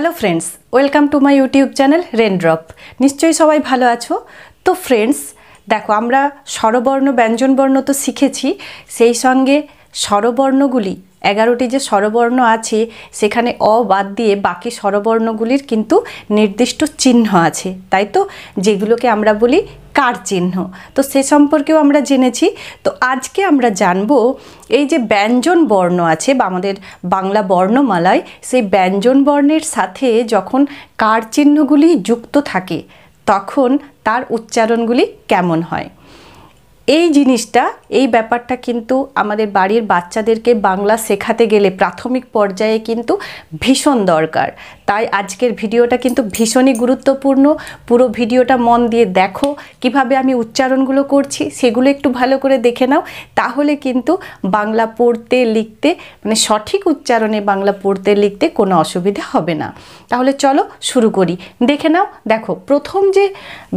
Hello friends welcome to my YouTube channel Raindrop নিশ্চয়ই সবাই ভালো আছো তো ফ্রেন্ডস দেখো আমরা স্বরবর্ণ ব্যঞ্জনবর্ণ তো শিখেছি সেই সঙ্গে স্বরবর্ণগুলি এগারোটি যে স্বরবর্ণ আছে সেখানে অ বাদ দিয়ে বাকি স্বরবর্ণগুলির কিন্তু নির্দিষ্ট চিহ্ন আছে তাই তো যেগুলোকে আমরা বলি কার চিহ্ন তো সে সম্পর্কেও আমরা জেনেছি তো আজকে আমরা জানব এই যে ব্যঞ্জন বর্ণ আছে বা আমাদের বাংলা বর্ণমালায় সেই ব্যঞ্জন বর্ণের সাথে যখন কার চিহ্নগুলি যুক্ত থাকে তখন তার উচ্চারণগুলি কেমন হয় এই জিনিসটা এই ব্যাপারটা কিন্তু আমাদের বাড়ির বাচ্চাদেরকে বাংলা শেখাতে গেলে প্রাথমিক পর্যায়ে কিন্তু ভীষণ দরকার তাই আজকের ভিডিওটা কিন্তু ভীষণই গুরুত্বপূর্ণ পুরো ভিডিওটা মন দিয়ে দেখো কিভাবে আমি উচ্চারণগুলো করছি সেগুলো একটু ভালো করে দেখে নাও তাহলে কিন্তু বাংলা পড়তে লিখতে মানে সঠিক উচ্চারণে বাংলা পড়তে লিখতে কোনো অসুবিধা হবে না তাহলে চলো শুরু করি দেখে নাও দেখো প্রথম যে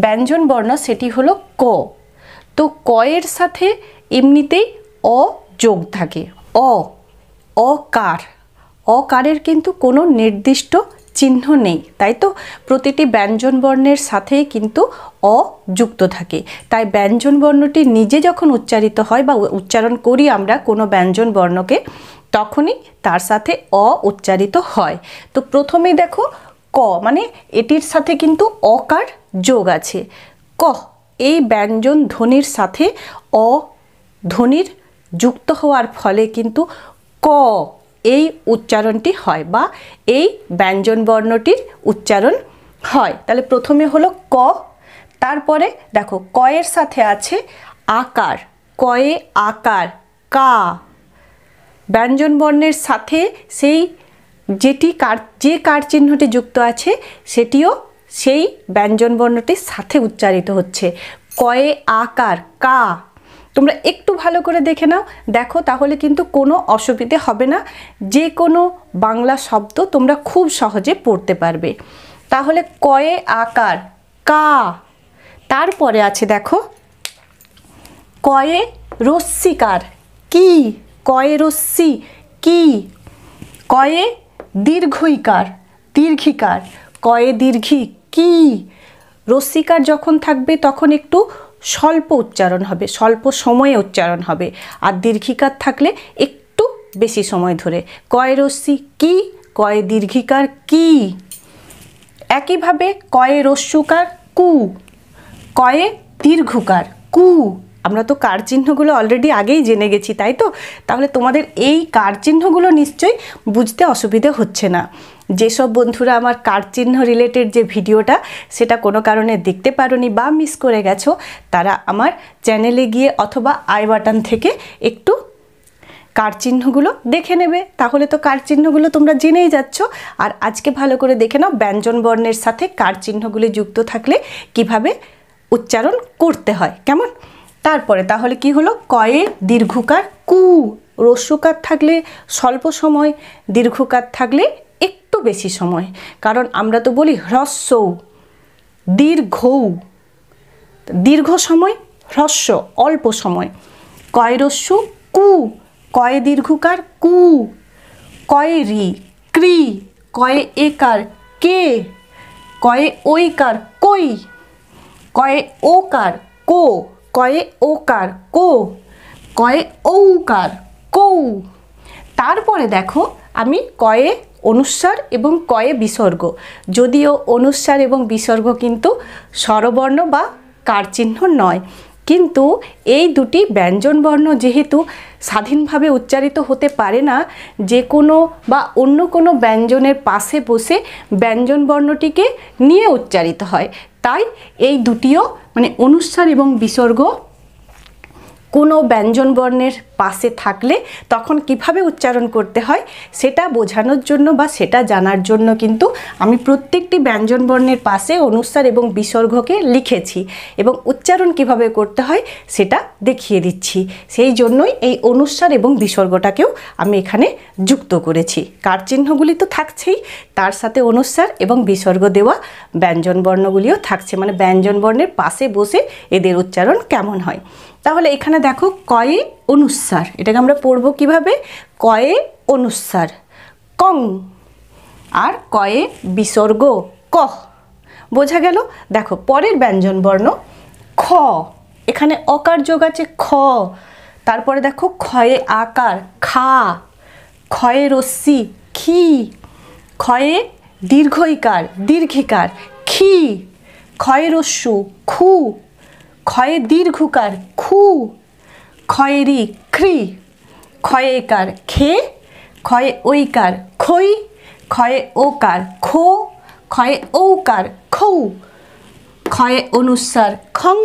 ব্যঞ্জন বর্ণ সেটি হলো ক তো এর সাথে এমনিতেই অ যোগ থাকে অ অকার অকারের কিন্তু কোনো নির্দিষ্ট চিহ্ন নেই তাই তো প্রতিটি ব্যঞ্জনবর্ণের সাথেই কিন্তু অ যুক্ত থাকে তাই ব্যঞ্জনবর্ণটি নিজে যখন উচ্চারিত হয় বা উচ্চারণ করি আমরা কোনো ব্যঞ্জনবর্ণকে তখনই তার সাথে অ উচ্চারিত হয় তো প্রথমে দেখো ক মানে এটির সাথে কিন্তু অকার যোগ আছে ক এই ব্যঞ্জন ধ্বনির সাথে অ ধ্বনির যুক্ত হওয়ার ফলে কিন্তু ক এই উচ্চারণটি হয় বা এই ব্যঞ্জন বর্ণটির উচ্চারণ হয় তাহলে প্রথমে হলো ক তারপরে দেখো কয়ের সাথে আছে আকার কয়ে আকার কা ব্যঞ্জন বর্ণের সাথে সেই যেটি কার যে কার চিহ্নটি যুক্ত আছে সেটিও সেই ব্যঞ্জনবর্ণটির সাথে উচ্চারিত হচ্ছে কয়ে আকার কা তোমরা একটু ভালো করে দেখে নাও দেখো তাহলে কিন্তু কোনো অসুবিধে হবে না যে কোনো বাংলা শব্দ তোমরা খুব সহজে পড়তে পারবে তাহলে কয়ে আকার কা তারপরে আছে দেখো কয়ে রস্মিকার কি কয়ে রস্মি কি কয়ে দীর্ঘইকার দীর্ঘিকার কয়ে দীর্ঘিক কি রসিকার যখন থাকবে তখন একটু স্বল্প উচ্চারণ হবে স্বল্প সময়ে উচ্চারণ হবে আর দীর্ঘিকার থাকলে একটু বেশি সময় ধরে কয় রস্মি কি কয় দীর্ঘিকার কি একইভাবে কয়ে রস্যুকার কু কয়ে দীর্ঘকার কু আমরা তো কার চিহ্নগুলো অলরেডি আগেই জেনে গেছি তাই তো তাহলে তোমাদের এই কার চিহ্নগুলো নিশ্চয়ই বুঝতে অসুবিধে হচ্ছে না যেসব বন্ধুরা আমার চিহ্ন রিলেটেড যে ভিডিওটা সেটা কোনো কারণে দেখতে পারোনি বা মিস করে গেছো তারা আমার চ্যানেলে গিয়ে অথবা আই বাটন থেকে একটু কার চিহ্নগুলো দেখে নেবে তাহলে তো কার চিহ্নগুলো তোমরা জেনেই যাচ্ছ আর আজকে ভালো করে দেখে নাও ব্যঞ্জন বর্ণের সাথে কার চিহ্নগুলি যুক্ত থাকলে কিভাবে উচ্চারণ করতে হয় কেমন তারপরে তাহলে কি হলো কয়ে দীর্ঘকার কু রস্যকার থাকলে স্বল্প সময় দীর্ঘকার থাকলে একটু বেশি সময় কারণ আমরা তো বলি হ্রস্ব দীর্ঘ দীর্ঘ সময় হ্রস্ব অল্প সময় কয় রস্যু কু কয়ে দীর্ঘকার কু কয় রি ক্রি কয়ে একার কে কয়ে ওইকার কই কয়ে ওকার কো কয়ে ওকার কো কয়ে ঔকার কৌ তারপরে দেখো আমি কয়ে অনুস্বার এবং কয়ে বিসর্গ যদিও অনুস্বার এবং বিসর্গ কিন্তু স্বরবর্ণ বা কারচিহ্ন নয় কিন্তু এই দুটি ব্যঞ্জনবর্ণ যেহেতু স্বাধীনভাবে উচ্চারিত হতে পারে না যে কোনো বা অন্য কোনো ব্যঞ্জনের পাশে বসে ব্যঞ্জনবর্ণটিকে নিয়ে উচ্চারিত হয় তাই এই দুটিও মানে অনুস্বার এবং বিসর্গ কোনো ব্যঞ্জনবর্ণের পাশে থাকলে তখন কিভাবে উচ্চারণ করতে হয় সেটা বোঝানোর জন্য বা সেটা জানার জন্য কিন্তু আমি প্রত্যেকটি ব্যঞ্জনবর্ণের পাশে অনুস্বার এবং বিসর্গকে লিখেছি এবং উচ্চারণ কিভাবে করতে হয় সেটা দেখিয়ে দিচ্ছি সেই জন্যই এই অনুস্বার এবং বিসর্গটাকেও আমি এখানে যুক্ত করেছি কার চিহ্নগুলি তো থাকছেই তার সাথে অনুস্বার এবং বিসর্গ দেওয়া ব্যঞ্জনবর্ণগুলিও থাকছে মানে ব্যঞ্জনবর্ণের পাশে বসে এদের উচ্চারণ কেমন হয় তাহলে এখানে দেখো কয়ে অনুস্বার এটাকে আমরা পড়ব কিভাবে কয়ে অনুস্বার কং আর কয়ে বিসর্গ ক বোঝা গেল দেখো পরের ব্যঞ্জন বর্ণ খ এখানে অকার যোগ আছে খ তারপরে দেখো ক্ষয়ে আকার খা ক্ষয়ে রশ্মি খি ক্ষয়ে দীর্ঘইকার দীর্ঘিকার খি ক্ষয়ে রস্যু খু ক্ষয়ে দীর্ঘকার খু খয়েরি খ্রি খয়ে কার খে ক্ষয়ে ঐকার খই ক্ষয়ে ওকার খো ক্ষয়ে ঔকার খৌ ক্ষয়ে অনুসার খং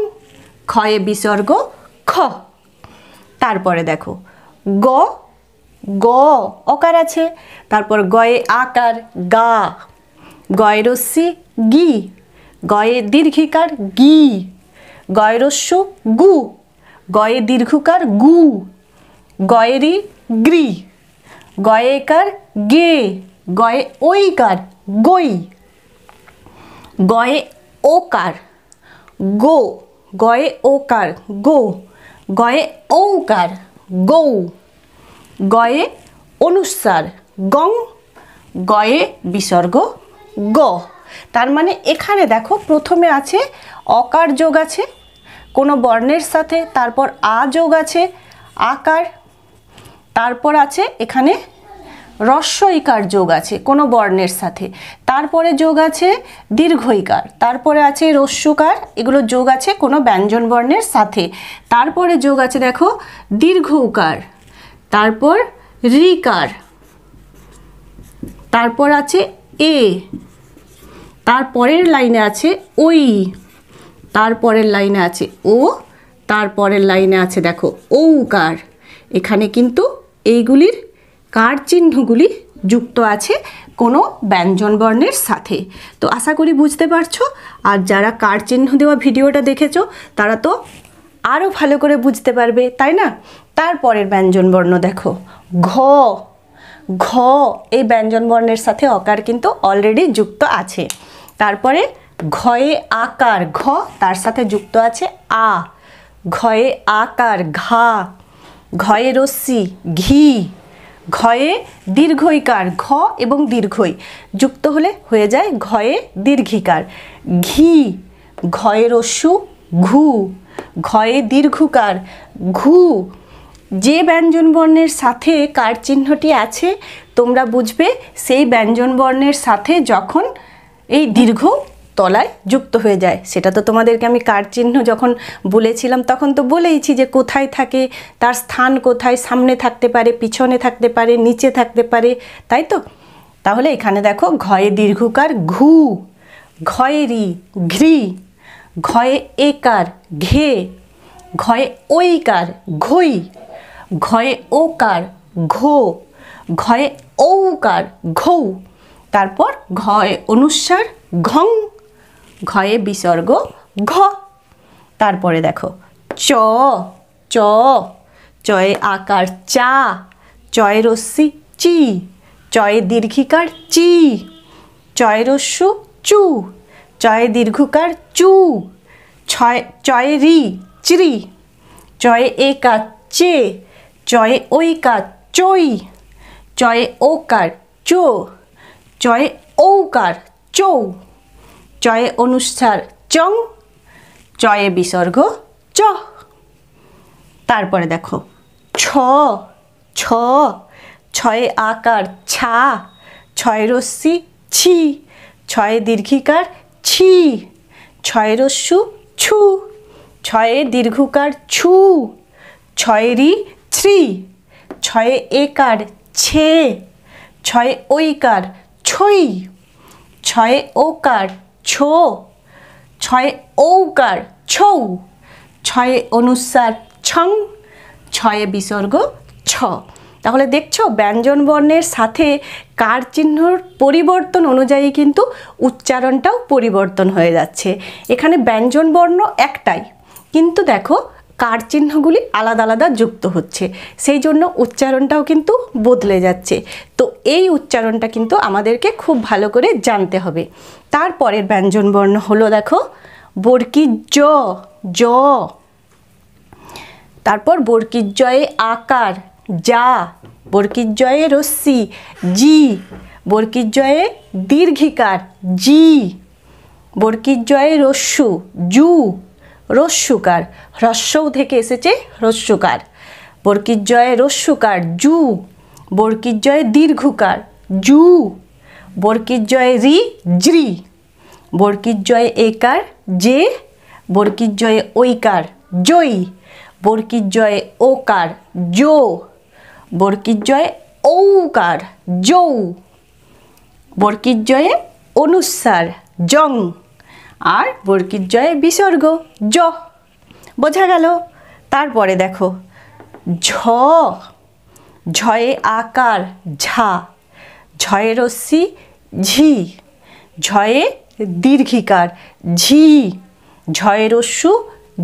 ক্ষয়ে বিসর্গ খ তারপরে দেখো গ গ অকার আছে তারপর গয়ে আকার গা গয়ে রশ্মি গি গয়ে দীর্ঘিকার গি গয়রস্য গু গয়ে দীর্ঘকার গু গয়েরি গ্রি গয়েকার গে গয়ে ওইকার গই গয়ে ওকার গো গয়ে ওকার গো গয়ে ওকার গৌ গয়ে অনুসার গং গয়ে বিসর্গ গ তার মানে এখানে দেখো প্রথমে আছে অকার যোগ আছে কোনো বর্ণের সাথে তারপর আ যোগ আছে আকার তারপর আছে এখানে ইকার যোগ আছে কোনো বর্ণের সাথে তারপরে যোগ আছে দীর্ঘইকার তারপরে আছে রস্যকার এগুলো যোগ আছে কোনো ব্যঞ্জন বর্ণের সাথে তারপরে যোগ আছে দেখো দীর্ঘ উকার তারপর রিকার তারপর আছে এ তারপরের লাইনে আছে ওই তারপরের লাইনে আছে ও তারপরের লাইনে আছে দেখো ঔকার এখানে কিন্তু এইগুলির কার চিহ্নগুলি যুক্ত আছে কোনো ব্যঞ্জন বর্ণের সাথে তো আশা করি বুঝতে পারছো আর যারা কার চিহ্ন দেওয়া ভিডিওটা দেখেছো তারা তো আরও ভালো করে বুঝতে পারবে তাই না তারপরের ব্যঞ্জন বর্ণ দেখো ঘ ঘ এই ব্যঞ্জন বর্ণের সাথে অকার কিন্তু অলরেডি যুক্ত আছে তারপরে ঘয়ে আকার ঘ তার সাথে যুক্ত আছে আ ঘয়ে আকার ঘা ঘয়ে রশ্মি ঘি ঘয়ে দীর্ঘইকার ঘ এবং দীর্ঘই যুক্ত হলে হয়ে যায় ঘয়ে দীর্ঘিকার ঘি ঘয়ে রস্যু ঘু ঘয়ে দীর্ঘকার ঘু যে ব্যঞ্জনবর্ণের সাথে কার চিহ্নটি আছে তোমরা বুঝবে সেই ব্যঞ্জনবর্ণের সাথে যখন এই দীর্ঘ তলায় যুক্ত হয়ে যায় সেটা তো তোমাদেরকে আমি কার চিহ্ন যখন বলেছিলাম তখন তো বলেইছি যে কোথায় থাকে তার স্থান কোথায় সামনে থাকতে পারে পিছনে থাকতে পারে নিচে থাকতে পারে তাই তো তাহলে এখানে দেখো ঘয়ে দীর্ঘকার ঘু ঘয়েরি ঘ্রি ঘয়ে একার ঘে ঘয়ে ঐকার ঘই ঘয়ে ওকার ঘো ঘয়ে ঔকার ঘৌ তারপর ঘয় অনুস্বার ঘং ঘয়ে বিসর্গ ঘ তারপরে দেখো চ চ চয়ে আকার চা চয়ে রস্যি চি চয়ে দীর্ঘিকার চি চয়ে রস্য চু চয়ে দীর্ঘকার চু ছয় চয়ে রি চিরি চয়ে এ কার চে চয়ে ওই কার চই চয়ে কার চো চয়ে ও কার চৌ চয়ে অনুষ্ঠার চং চয়ে বিসর্গ চ তারপরে দেখো ছ ছ ছয়ে আকার ছা ছয় রশ্মি ছি ছয়ে দীর্ঘিকার ছি ছয় রস্যু ছু ছয়ে দীর্ঘকার ছু ছয়েরই থ্রি ছয়ে একার ছে ছয় ঐকার ছই ছয়ে ওকার ছো ছয়ে ঔকার ছৌ ছয়ে অনুসার ছং ছয়ে বিসর্গ ছ তাহলে দেখছো ব্যঞ্জন বর্ণের সাথে কার চিহ্নর পরিবর্তন অনুযায়ী কিন্তু উচ্চারণটাও পরিবর্তন হয়ে যাচ্ছে এখানে ব্যঞ্জন বর্ণ একটাই কিন্তু দেখো কার চিহ্নগুলি আলাদা আলাদা যুক্ত হচ্ছে সেই জন্য উচ্চারণটাও কিন্তু বদলে যাচ্ছে তো এই উচ্চারণটা কিন্তু আমাদেরকে খুব ভালো করে জানতে হবে তারপরের ব্যঞ্জনবর্ণ হলো দেখো বর্কি জ জ তারপর বরকির জয়ে আকার যা বরকির জয়ে রশ্মি জি বরকির জয়ে দীর্ঘিকার জি বরকির জয়ে রস্যু জু রস্যুকার হ্রস্যৌ থেকে এসেছে হ্রস্যুকার বর্কিজয়ে রস্যুকার জু বর্কিজয়ে দীর্ঘকার জু বর্কিজয়ে রি জ্রি বর্কিজয়ে একার যে বর্কিজয়ে ঐকার জয়ী বর্কিজয়ে ওকার জো বর্কিজয়ে ঔকার জৌ বর্কিজয়ে অনুসার জং আর বর্কির জয়ে বিসর্গ জ বোঝা গেল তারপরে দেখো ঝ ঝয়ে আকার ঝা ঝয়ে রশ্মি ঝি ঝয়ে দীর্ঘিকার ঝি ঝয়ে রস্যু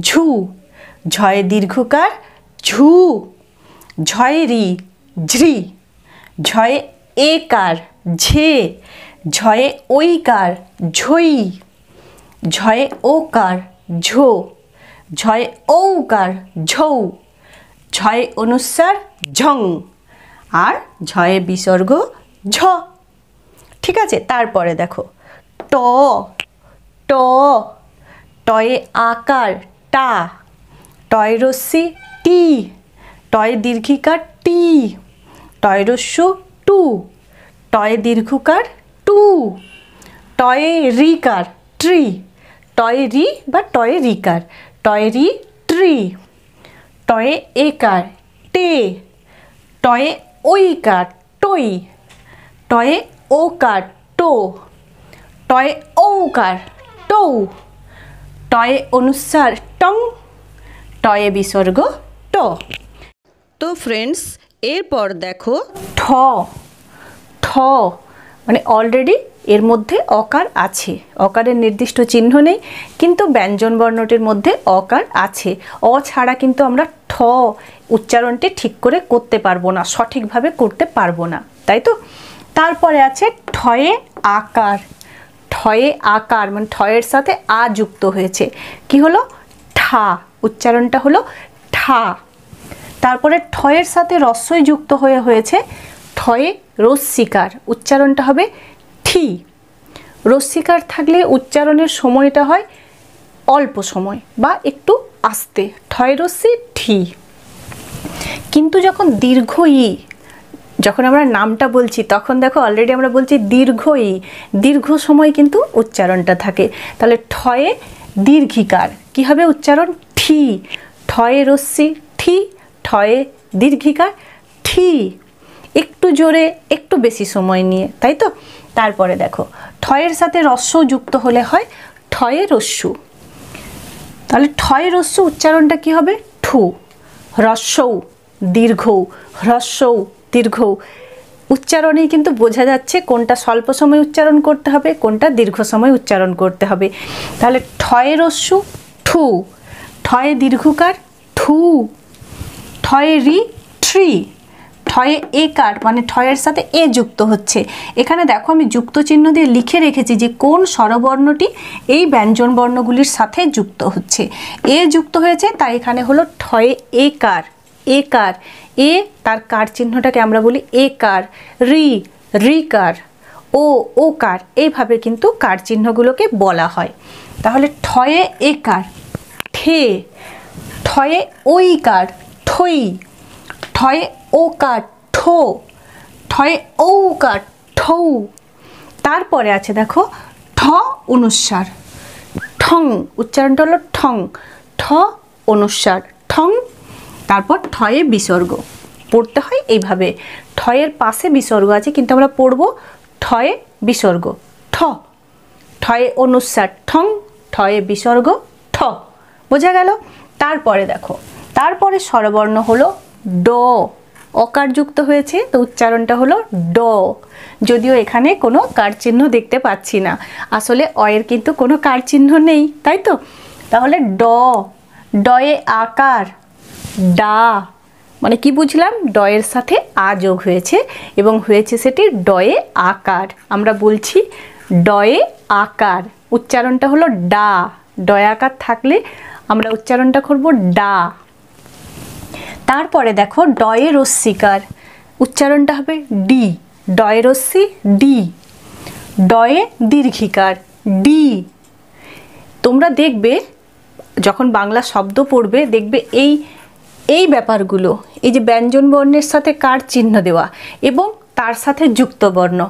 ঝু ঝয়ে দীর্ঘকার ঝু ঝয়ে রি ঝ্রি ঝয়ে একার ঝে ঝয়ে ঐকার ঝই ঝয়ে ওকার ঝো ঝয়ে ঔকার ঝৌ ঝয়ে অনুস্বার ঝং আর ঝয়ে বিসর্গ ঝ ঠিক আছে তারপরে দেখো ট ট টয়ে আকার টা টয় রস্যি টি টয় দীর্ঘিকার টি টয় রস্য টু টয় দীর্ঘকার টু টয়ে রিকার ট্রি টয়েরি বা টয়েরিকার টয়েরি ট্রি টয়ে একার টে টয়ে ওইকার টই টয়ে ওকার টো টয়ে ওকার টৌ টয়ে অনুসার টং টয়ে বিসর্গ ট তো ফ্রেন্ডস এরপর দেখো ঠ ঠ মানে অলরেডি এর মধ্যে অকার আছে অকারের নির্দিষ্ট চিহ্ন নেই কিন্তু ব্যঞ্জন বর্ণটির মধ্যে অকার আছে অ ছাড়া কিন্তু আমরা ঠ উচ্চারণটি ঠিক করে করতে পারবো না সঠিকভাবে করতে পারবো না তাই তো তারপরে আছে ঠয়ে আকার ঠয়ে আকার মানে ঠয়ের সাথে আ যুক্ত হয়েছে কি হলো ঠা উচ্চারণটা হলো ঠা তারপরে ঠয়ের সাথে রস্যই যুক্ত হয়ে হয়েছে ঠয়ে রস্মিকার উচ্চারণটা হবে ঠি রস্মিকার থাকলে উচ্চারণের সময়টা হয় অল্প সময় বা একটু আস্তে ঠয় রশ্মি ঠি কিন্তু যখন দীর্ঘ ই যখন আমরা নামটা বলছি তখন দেখো অলরেডি আমরা বলছি দীর্ঘ ই দীর্ঘ সময় কিন্তু উচ্চারণটা থাকে তাহলে ঠয়ে দীর্ঘিকার কি হবে উচ্চারণ ঠি ঠয়ে রশ্মি ঠি ঠয়ে দীর্ঘিকার ঠি একটু জোরে একটু বেশি সময় নিয়ে তাই তো তারপরে দেখো ঠয়ের সাথে রস্য যুক্ত হলে হয় ঠয়ে রস্যু তাহলে ঠয়ে রস্য উচ্চারণটা কি হবে ঠু রস্যৌ দীর্ঘ হ্রস্বৌ দীর্ঘ উচ্চারণেই কিন্তু বোঝা যাচ্ছে কোনটা স্বল্প সময় উচ্চারণ করতে হবে কোনটা দীর্ঘ সময় উচ্চারণ করতে হবে তাহলে ঠয়ে রস্যু ঠু ঠয়ে দীর্ঘকার ঠু ঠয়ে রি ট্রি ঠয়ে এ কাট মানে ঠয়ের সাথে এ যুক্ত হচ্ছে এখানে দেখো আমি যুক্ত চিহ্ন দিয়ে লিখে রেখেছি যে কোন স্বরবর্ণটি এই ব্যঞ্জন বর্ণগুলির সাথে যুক্ত হচ্ছে এ যুক্ত হয়েছে তাই এখানে হলো ঠয়ে এ কার এ কার এ তার কার চিহ্নটাকে আমরা বলি এ কার রি রি কার ও ও কার এইভাবে কিন্তু কার চিহ্নগুলোকে বলা হয় তাহলে ঠয়ে এ কার ঠে ঠয়ে ওই কার ঠই ঠয় ওকার ঠো ঠয় কা ঠৌ তারপরে আছে দেখো ঠ অনুস্বার ঠং উচ্চারণটা হলো ঠং ঠ অনুস্বার ঠং তারপর ঠয়ে বিসর্গ পড়তে হয় এইভাবে ঠয়ের পাশে বিসর্গ আছে কিন্তু আমরা পড়ব ঠয়ে বিসর্গ ঠ ঠয়ে অনুস্বার ঠং ঠয়ে বিসর্গ ঠ বোঝা গেল তারপরে দেখো তারপরে স্বরবর্ণ হলো ড অকার যুক্ত হয়েছে তো উচ্চারণটা হলো ড যদিও এখানে কোনো কার চিহ্ন দেখতে পাচ্ছি না আসলে অয়ের কিন্তু কোনো কার চিহ্ন নেই তাই তো তাহলে ড ডয়ে আকার ডা মানে কি বুঝলাম ডয়ের সাথে আ যোগ হয়েছে এবং হয়েছে সেটি ডয়ে আকার আমরা বলছি ডয়ে আকার উচ্চারণটা হলো ডা ডয়াকার থাকলে আমরা উচ্চারণটা করব ডা তারপরে দেখো ডয়েরস্বিকার উচ্চারণটা হবে ডি ডয়েরস্বি ডি ডয়ে দীর্ঘিকার ডি তোমরা দেখবে যখন বাংলা শব্দ পড়বে দেখবে এই এই ব্যাপারগুলো এই যে ব্যঞ্জন বর্ণের সাথে কার চিহ্ন দেওয়া এবং তার সাথে যুক্তবর্ণ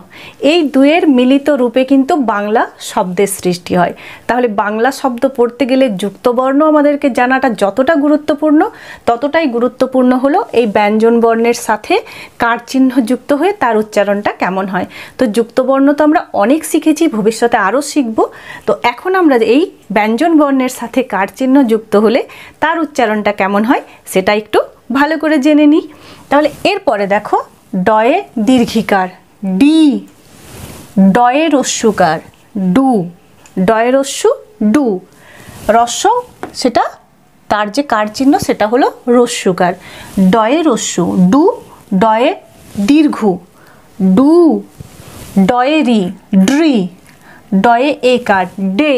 এই দুয়ের মিলিত রূপে কিন্তু বাংলা শব্দের সৃষ্টি হয় তাহলে বাংলা শব্দ পড়তে গেলে যুক্তবর্ণ আমাদেরকে জানাটা যতটা গুরুত্বপূর্ণ ততটাই গুরুত্বপূর্ণ হলো এই ব্যঞ্জন বর্ণের সাথে কার চিহ্ন যুক্ত হয়ে তার উচ্চারণটা কেমন হয় তো যুক্তবর্ণ তো আমরা অনেক শিখেছি ভবিষ্যতে আরও শিখব তো এখন আমরা এই ব্যঞ্জন বর্ণের সাথে কার চিহ্ন যুক্ত হলে তার উচ্চারণটা কেমন হয় সেটা একটু ভালো করে জেনে নিই তাহলে এরপরে দেখো ডয়ে দীর্ঘিকার ডি ডয়ে রস্যুকার ডু ডয়ে রস্যু ডু রস্য সেটা তার যে কার চিহ্ন সেটা হলো রস্যুকার ডয়ে রস্যু ডু ডয়ে দীর্ঘ ডু ডয়ে রি ড্রি ডয়ে এ কার ডে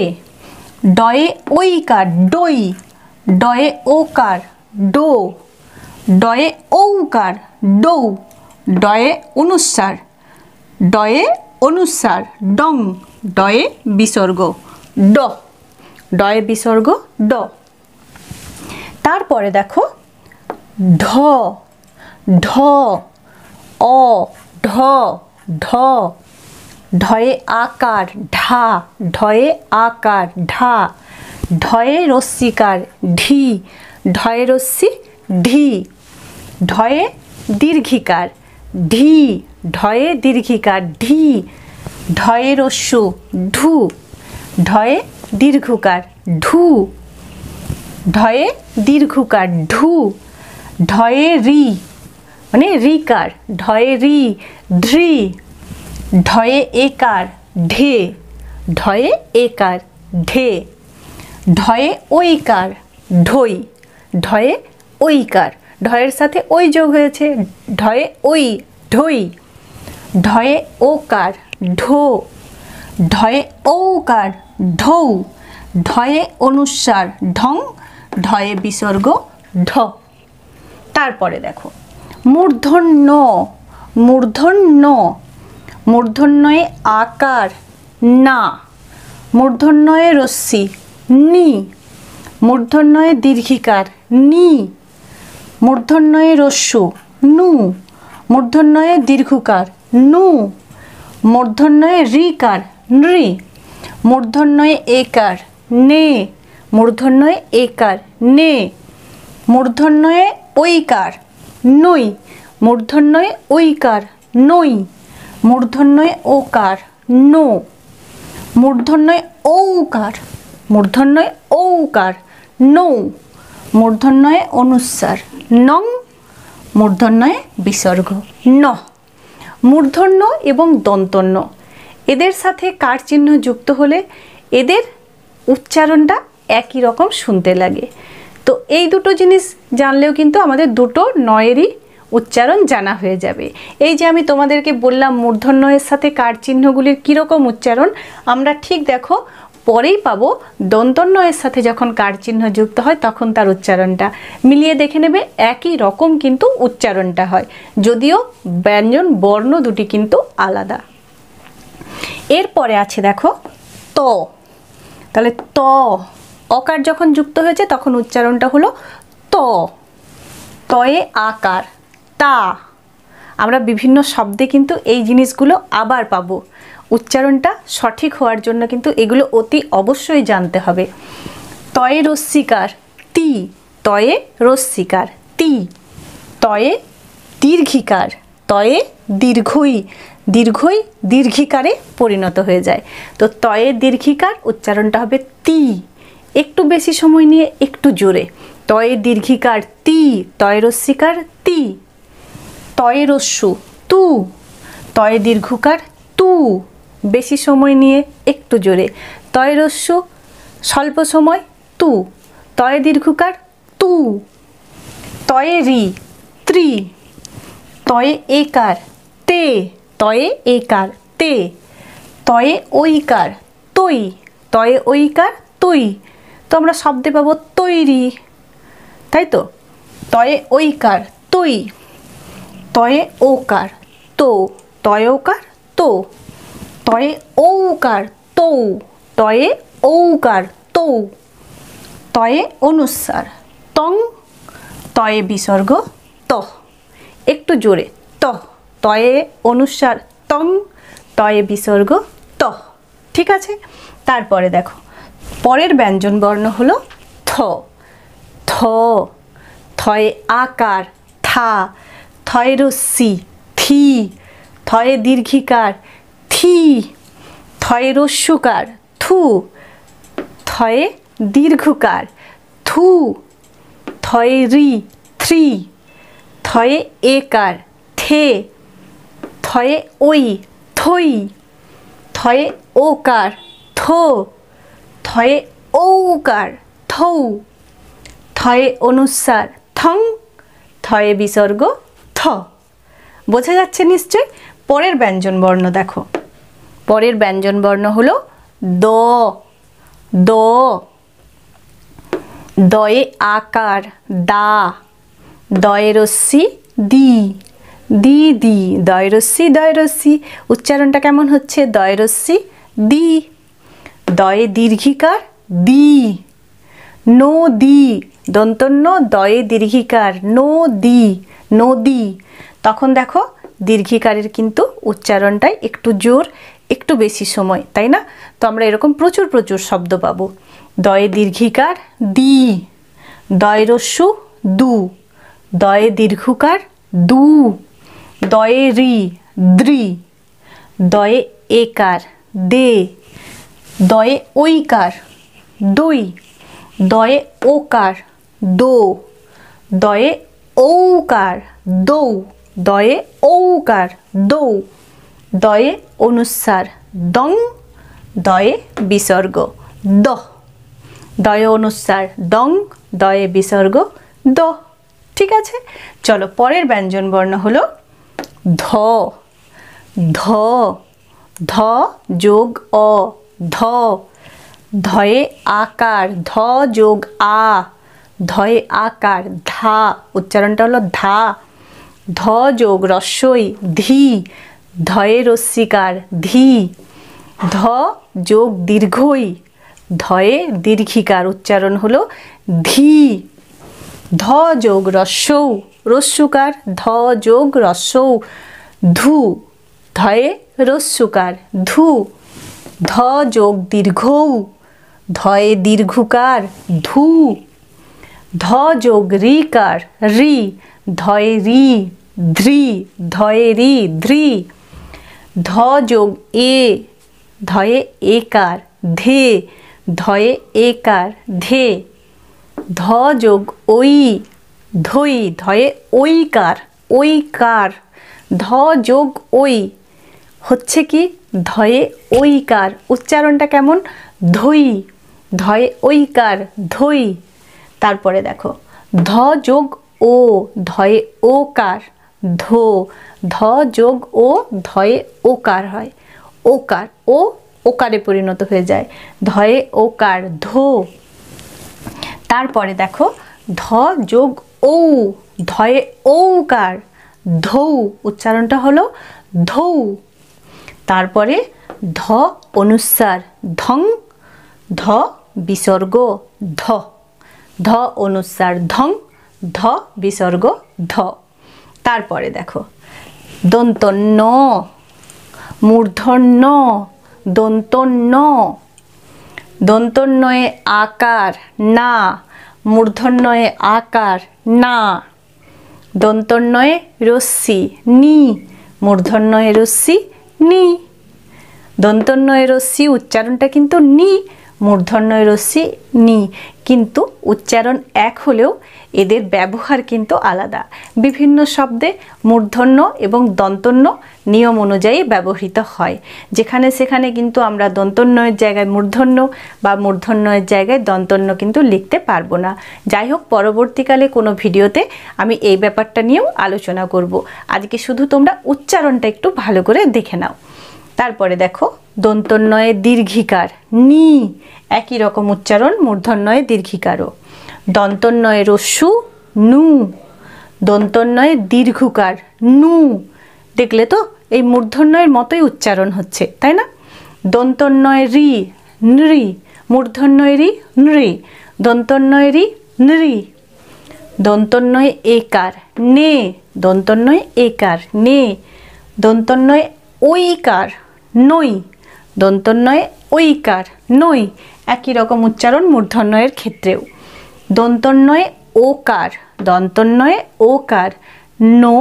ডয়ে ওই কার ডই ডয়ে ও কার ডো ডয়ে কার ডৌ ডয়ে অনুসার ডয়ে অনুসার ডং ডয়ে বিসর্গ ড ডয়ে বিসর্গ ড তারপরে দেখো ঢ ঢ অ ঢ ঢ ঢয়ে আকার ঢা ঢয়ে আকার ঢা ঢয়ে রস্মিকার ঢি ঢয়ে রস্মি ঢি ঢয়ে দীর্ঘিকার ঢি ঢয়ে দীর্ঘিকার ঢি ঢয়ে রস্য ঢু ঢয়ে দীর্ঘকার ঢু ঢয়ে দীর্ঘকার ঢু ঢয়ে রি মানে রিকার ঢয়ে রি ধৃ ঢয়ে একার ঢে ঢয়ে একার ঢে ঢয়ে ঐকার ঢই ঢয়ে ঐকার ঢয়ের সাথে ওই যোগ হয়েছে ঢয়ে ওই ঢই ঢয়ে ও কার ঢো ঢয়ে ও কার ঢৌ ঢয়ে অনুসার ঢং ঢয়ে বিসর্গ ঢ তারপরে দেখো মূর্ধন্য মূর্ধন্য মূর্ধন্যয়ে আকার না মূর্ধন্যয়ে রশ্মি নি মূর্ধন্যয়ে দীর্ঘিকার নি মূর্ধন্যয়ে রস্যু নু মূর্ধন্যয়ে দীর্ঘকার নু মূর্ধন্যয়ে ঋকার নৃ মূর্ধন্যয়ে একার নে মূর্ধন্যয়ে একার নে মূর্ধন্যয়ে ঐকার নই মূর্ধন্যয়ে ঐকার নই মূর্ধন্যয়ে ওকার নো মূর্ধন্যয় ঔকার মূর্ধন্যয় ঔকার নৌ মূর্ধন্যয়ে অনুস্বার নং মূর্ধন্যয়ে বিসর্গ ন মূর্ধন্য এবং দন্তন্য এদের সাথে কার চিহ্ন যুক্ত হলে এদের উচ্চারণটা একই রকম শুনতে লাগে তো এই দুটো জিনিস জানলেও কিন্তু আমাদের দুটো নয়েরই উচ্চারণ জানা হয়ে যাবে এই যে আমি তোমাদেরকে বললাম মূর্ধন্যয়ের সাথে কার চিহ্নগুলির কীরকম উচ্চারণ আমরা ঠিক দেখো পরেই পাবো এর সাথে যখন কার চিহ্ন যুক্ত হয় তখন তার উচ্চারণটা মিলিয়ে দেখে নেবে একই রকম কিন্তু উচ্চারণটা হয় যদিও ব্যঞ্জন বর্ণ দুটি কিন্তু আলাদা এরপরে আছে দেখো ত তাহলে ত অকার যখন যুক্ত হয়েছে তখন উচ্চারণটা হলো ত তয়ে আকার তা আমরা বিভিন্ন শব্দে কিন্তু এই জিনিসগুলো আবার পাবো উচ্চারণটা সঠিক হওয়ার জন্য কিন্তু এগুলো অতি অবশ্যই জানতে হবে তয়ে রস্মিকার তি তয়ে রস্মিকার তি তয়ে দীর্ঘিকার তয়ে দীর্ঘই দীর্ঘই দীর্ঘিকারে পরিণত হয়ে যায় তো তয়ে দীর্ঘিকার উচ্চারণটা হবে তি একটু বেশি সময় নিয়ে একটু জোরে তয়ে দীর্ঘিকার তি তয়ে রস্মিকার তি তয়ে রস্যু তু তয়ে দীর্ঘকার তু বেশি সময় নিয়ে একটু জোরে তয় রস্য স্বল্প সময় তু তয় দীর্ঘকার তু তয়ে রি ত্রি তয়ে একার তে তয়ে একার তে তয়ে ঐকার তৈ তয়ে ঐকার তৈ তো আমরা শব্দে পাবো তৈরি তাই তো তয়ে ঐকার তৈ তয়ে ওকার তো তয় ওকার তো তয়ে ঔকার তৌ তয়ে ঔকার তৌ তয়ে অনুসার তং তয়ে বিসর্গ ত একটু জোরে ত তয়ে অনুসার তং তয়ে বিসর্গ ত ঠিক আছে তারপরে দেখো পরের ব্যঞ্জন বর্ণ হল থ থ থয়ে আকার থা থয়ে রস্যি থি থয়ে দীর্ঘিকার থি থয়ে রস্যকার থু থয়ে দীর্ঘকার থু থয়ে রি থ্রি থয়ে একার থে থয়ে ওই থই থয়ে ওকার থো থয়ে ওকার থৌ থয়ে অনুসার থং থয়ে বিসর্গ থ বোঝা যাচ্ছে নিশ্চয় পরের ব্যঞ্জন বর্ণ দেখো পরের ব্যঞ্জন বর্ণ হলো দ দ দয়ে আকার দা দয়েরস্যি দি দি দি দয়রস্যি দয়রস্যি উচ্চারণটা কেমন হচ্ছে দয়রস্যি দি দয়ে দীর্ঘিকার দি নো দি দন্তন্য দয়ে দীর্ঘিকার নো দি দি তখন দেখো দীর্ঘিকারের কিন্তু উচ্চারণটাই একটু জোর একটু বেশি সময় তাই না তো আমরা এরকম প্রচুর প্রচুর শব্দ পাবো দয়ে দীর্ঘিকার দি দয় রস্যু দু দয়ে দীর্ঘকার দু দয়ে রি দ্রি দয়ে একার দে দয়ে ঐকার দুই দয়ে ওকার দো দয়ে ঔকার দৌ দয়ে ঔকার দৌ দয়ে অনুসার দং দয়ে বিসর্গ দ দয়ে অনুসার দং দয়ে বিসর্গ দ ঠিক আছে চলো পরের ব্যঞ্জন বর্ণ হলো ধ ধ ধ যোগ অ ধ ধয়ে আকার ধ যোগ আ ধয়ে আকার ধা উচ্চারণটা হলো ধা ধ যোগ রসই ধি ধয়ে রস্মিকার ধি ধ যোগ দীর্ঘই ধয়ে দীর্ঘিকার উচ্চারণ হলো ধি ধ যোগ রস্যৌ রস্যুকার ধ যোগ রস্যৌ ধু ধয়ে রস্যুকার ধু ধ যোগ দীর্ঘৌ ধয়ে দীর্ঘকার ধু ধ যোগ রিকার রি ধয়ে রি ধৃ ধয়ে রি ধ্রি ধ যোগ এ ধয়ে একার ধে ধয়ে একার ধে ধ যোগ ওই ধই ধয়ে কার ওইকার কার ধ যোগ ওই হচ্ছে কি ধয়ে কার উচ্চারণটা কেমন ধই ধয়ে কার ধই তারপরে দেখো ধ যোগ ও ধয়ে ও কার ধো ধ যোগ ও ধয়ে ওকার হয় ওকার ও ওকারে পরিণত হয়ে যায় ধয়ে ওকার ধো তারপরে দেখো ধ যোগ ঔ ধয়ে ঔকার ধৌ উচ্চারণটা হলো ধৌ তারপরে ধ অনুসার ধং ধ বিসর্গ ধ ধ অনুসার ধং ধ বিসর্গ ধ তারপরে দেখো দন্তন্য মূর্ধন্য দন্তন্য দন্তন্যয়ে আকার না মূর্ধন্যয়ে আকার না দন্তন্যয়ে রশ্মি নি মূর্ধন্যয়ে রশ্মি নি দন্তন্যয় রশ্মি উচ্চারণটা কিন্তু নি মূর্ধন্য রশ্মি নি কিন্তু উচ্চারণ এক হলেও এদের ব্যবহার কিন্তু আলাদা বিভিন্ন শব্দে মূর্ধন্য এবং দন্তন্য নিয়ম অনুযায়ী ব্যবহৃত হয় যেখানে সেখানে কিন্তু আমরা দন্তন্যয়ের জায়গায় মূর্ধন্য বা মূর্ধন্যয়ের জায়গায় দন্তন্য কিন্তু লিখতে পারবো না যাই হোক পরবর্তীকালে কোনো ভিডিওতে আমি এই ব্যাপারটা নিয়েও আলোচনা করব আজকে শুধু তোমরা উচ্চারণটা একটু ভালো করে দেখে নাও তারপরে দেখো দন্তন্নয়ে দীর্ঘিকার নি একই রকম উচ্চারণ মূর্ধন্যয়ে দীর্ঘিকারও দন্তন্নয়ে রস্যু নু দন্তন্নয়ে দীর্ঘকার নু দেখলে তো এই মূর্ধন্যয়ের মতোই উচ্চারণ হচ্ছে তাই না দন্তন্নয় রি নৃ মূর্ধন্নয় রি নৃ দন্তন্নয় রি নৃ দন্তন্নয় একার নে দন্তন্নয় একার নে দন্তন্নয় ঐকার নই দন্তন্বয়ে ঐকার নই একই রকম উচ্চারণ মূর্ধন্যয়ের ক্ষেত্রেও দন্তন্বয়ে ওকার দন্তন্বয়ে ওকার নো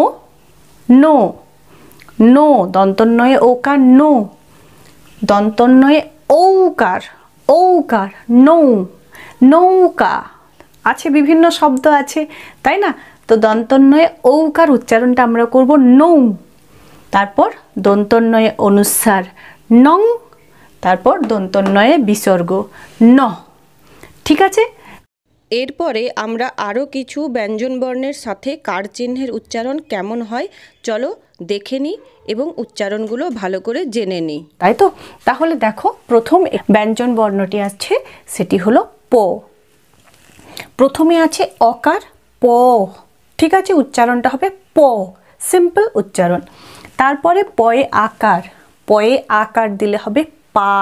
নো নো দন্তন্বয়ে ওকার নো দন্তন্বয়ে ঔকার ঔকার নৌ নৌকা আছে বিভিন্ন শব্দ আছে তাই না তো দন্তন্বয়ে ঔকার উচ্চারণটা আমরা করব নৌ তারপর দন্তন্বয়ে অনুসার নং তারপর দন্তন্বয়ে বিসর্গ ন ঠিক আছে এরপরে আমরা আরও কিছু ব্যঞ্জনবর্ণের সাথে কার চিহ্নের উচ্চারণ কেমন হয় চলো দেখে নিই এবং উচ্চারণগুলো ভালো করে জেনে নিই তাই তো তাহলে দেখো প্রথম ব্যঞ্জন বর্ণটি আছে সেটি হলো প প্রথমে আছে অকার প ঠিক আছে উচ্চারণটা হবে প সিম্পল উচ্চারণ তারপরে পয়ে আকার পয়ে আকার দিলে হবে পা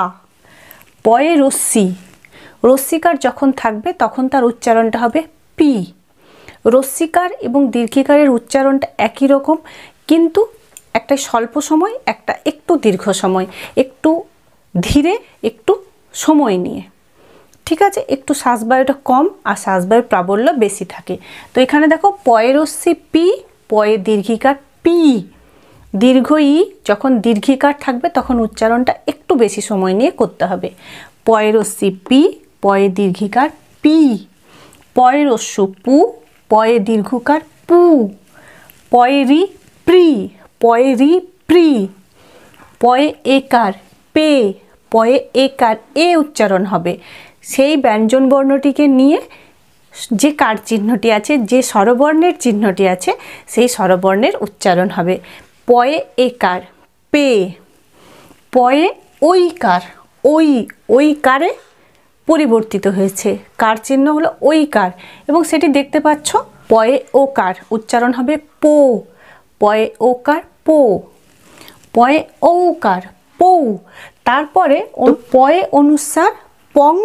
পয়ে রশ্মি রশ্মিকার যখন থাকবে তখন তার উচ্চারণটা হবে পি রশ্মিকার এবং দীর্ঘিকারের উচ্চারণটা একই রকম কিন্তু একটা স্বল্প সময় একটা একটু দীর্ঘ সময় একটু ধীরে একটু সময় নিয়ে ঠিক আছে একটু শ্বাসবায়ুটা কম আর শ্বাসবায়ুর প্রাবল্য বেশি থাকে তো এখানে দেখো রস্মি পি পয়ে দীর্ঘিকার পি দীর্ঘ ই যখন দীর্ঘিকার থাকবে তখন উচ্চারণটা একটু বেশি সময় নিয়ে করতে হবে পয়েরস্যি পি পয়ে দীর্ঘিকার পি পয়েরস্য পু পয়ে দীর্ঘকার পু পয়েরি প্রি পয়েরি প্রি পয়ে একার পে পয়ে একার এ উচ্চারণ হবে সেই ব্যঞ্জন বর্ণটিকে নিয়ে যে কার চিহ্নটি আছে যে স্বরবর্ণের চিহ্নটি আছে সেই স্বরবর্ণের উচ্চারণ হবে পয়ে একার পে পয়ে কার ওই ওই কারে পরিবর্তিত হয়েছে কার চিহ্ন হলো কার এবং সেটি দেখতে পাচ্ছ পয়ে ও কার উচ্চারণ হবে পো পয়ে ও কার পো পয়ে ও কার পো তারপরে পয়ে অনুসার পং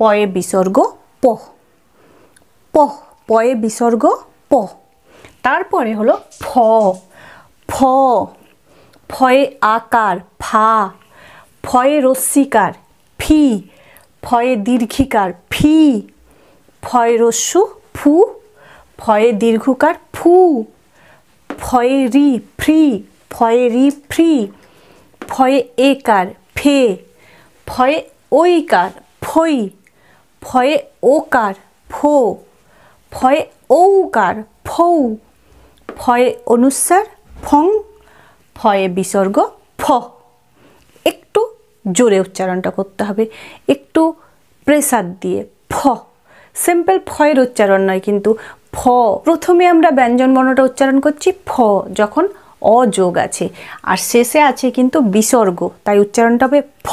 পয়ে বিসর্গ প পয়ে বিসর্গ প তারপরে হলো ফ ফ ফয়ে আকার ফা ফয়ে রস্মিকার ফি ফয়ে দীর্ঘিকার ফি ফয়ে রস্যু ফু ফয়ে দীর্ঘকার ফু ফয়ে রি ফ্রি ফয়ে রি ফ্রি ফয়ে একার ফে ফয়ে ঐকার ফই ফয়ে ওকার ফো ফয়ে ঔকার ফৌ ফয়ে অনুসার ফং ফয়ে বিসর্গ ফ একটু জোরে উচ্চারণটা করতে হবে একটু প্রেসার দিয়ে ফ সিম্পল ফয়ের উচ্চারণ নয় কিন্তু ফ প্রথমে আমরা ব্যঞ্জন বর্ণটা উচ্চারণ করছি ফ যখন অযোগ আছে আর শেষে আছে কিন্তু বিসর্গ তাই উচ্চারণটা হবে ফ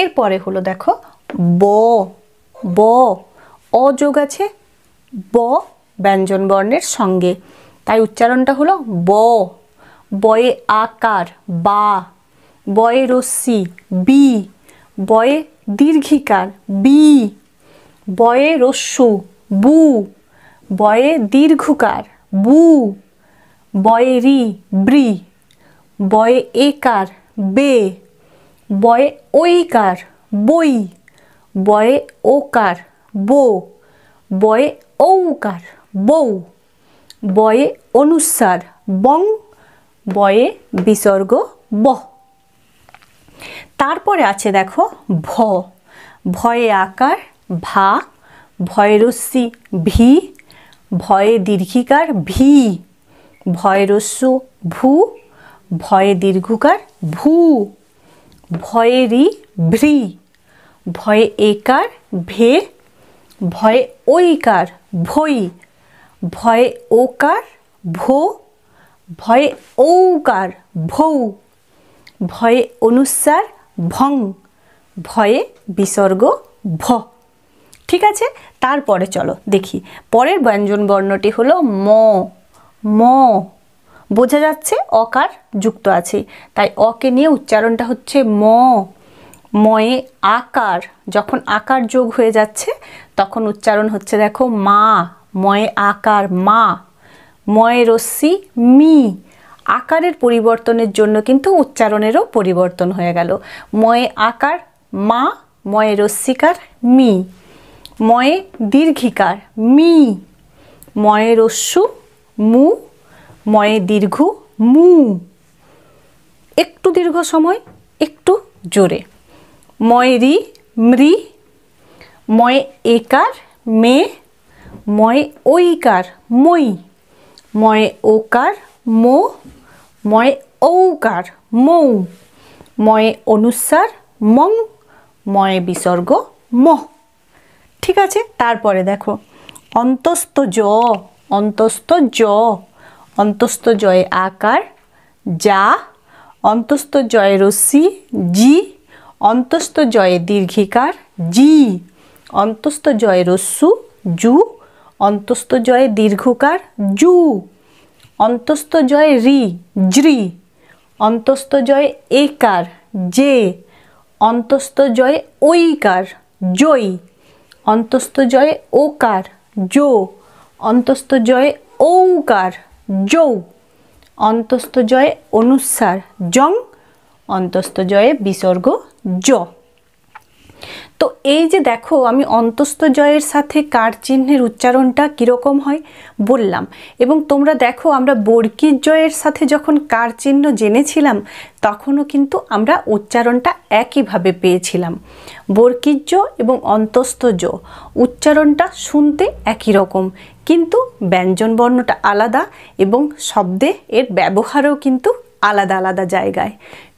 এরপরে হলো দেখো ব ব অযোগ আছে ব ব্যঞ্জন বর্ণের সঙ্গে তাই উচ্চারণটা হলো ব বয়ে আকার বা বয়ে রশ্মি বি বয়ে দীর্ঘিকার বি বয়ে রস্যু বু বয়ে দীর্ঘকার বু বয়ে রি ব্রি বয়ে একার বে বয়ে ঐকার বই বয়ে ওকার বো বয়ে ঔকার বৌ বয়ে অনুসার বং বয়ে বিসর্গ ব তারপরে আছে দেখো ভ ভয়ে আকার ভা ভয়রস্যি ভি ভয়ে দীর্ঘিকার ভি ভয়রস্য ভু ভয়ে দীর্ঘকার ভু ভয়ে রি ভ্রি ভয়ে একার ভে ভয়ে ঐকার ভই ভয়ে ওকার ভো ভয়ে ঔকার ভৌ ভয়ে অনুসার ভং ভয়ে বিসর্গ ভ ঠিক আছে তারপরে চলো দেখি পরের ব্যঞ্জন বর্ণটি হলো ম ম বোঝা যাচ্ছে অকার যুক্ত আছে তাই অকে নিয়ে উচ্চারণটা হচ্ছে ম ময়ে আকার যখন আকার যোগ হয়ে যাচ্ছে তখন উচ্চারণ হচ্ছে দেখো মা ময় আকার মা ময় রশ্মি মি আকারের পরিবর্তনের জন্য কিন্তু উচ্চারণেরও পরিবর্তন হয়ে গেল ময়ে আকার মা ময়ে রশ্মিকার মি ময়ে দীর্ঘিকার মি ময়ে রস্যু মু ময়ে দীর্ঘ মু একটু দীর্ঘ সময় একটু জোরে ময়ে রি মৃ ময়ে একার মে ময়ে কার মই ময়ে কার মো ময়ে কার মৌ ময়ে অনুসার মং ময়ে বিসর্গ মহ ঠিক আছে তারপরে দেখো অন্তস্থ জ অন্তস্ত জ অন্তস্থ জয়ে আকার যা অন্তস্থ জয় রশ্মি জি অন্তস্থ জয়ে দীর্ঘিকার জি অন্তস্থ জয় রস্যু জু অন্তস্থ জয়ে দীর্ঘকার জু অন্তস্থ জয়ে রি জ্রি অন্তস্থ জয়ে একার জে অন্তস্থ জয়ে ঐকার জই অন্তস্থ জয়ে ওকার জো অন্তস্থ জয়ে ঔকার জৌ অন্তস্থ জয়ে অনুসার জং অন্তস্থ জয়ে বিসর্গ জ তো এই যে দেখো আমি অন্তস্থ জয়ের সাথে কার চিহ্নের উচ্চারণটা কীরকম হয় বললাম এবং তোমরা দেখো আমরা বর্কির জয়ের সাথে যখন কার চিহ্ন জেনেছিলাম তখনও কিন্তু আমরা উচ্চারণটা একইভাবে পেয়েছিলাম বর্কিজ্য এবং অন্তস্থ জ উচ্চারণটা শুনতে একই রকম কিন্তু ব্যঞ্জন বর্ণটা আলাদা এবং শব্দে এর ব্যবহারও কিন্তু আলাদা আলাদা জায়গায়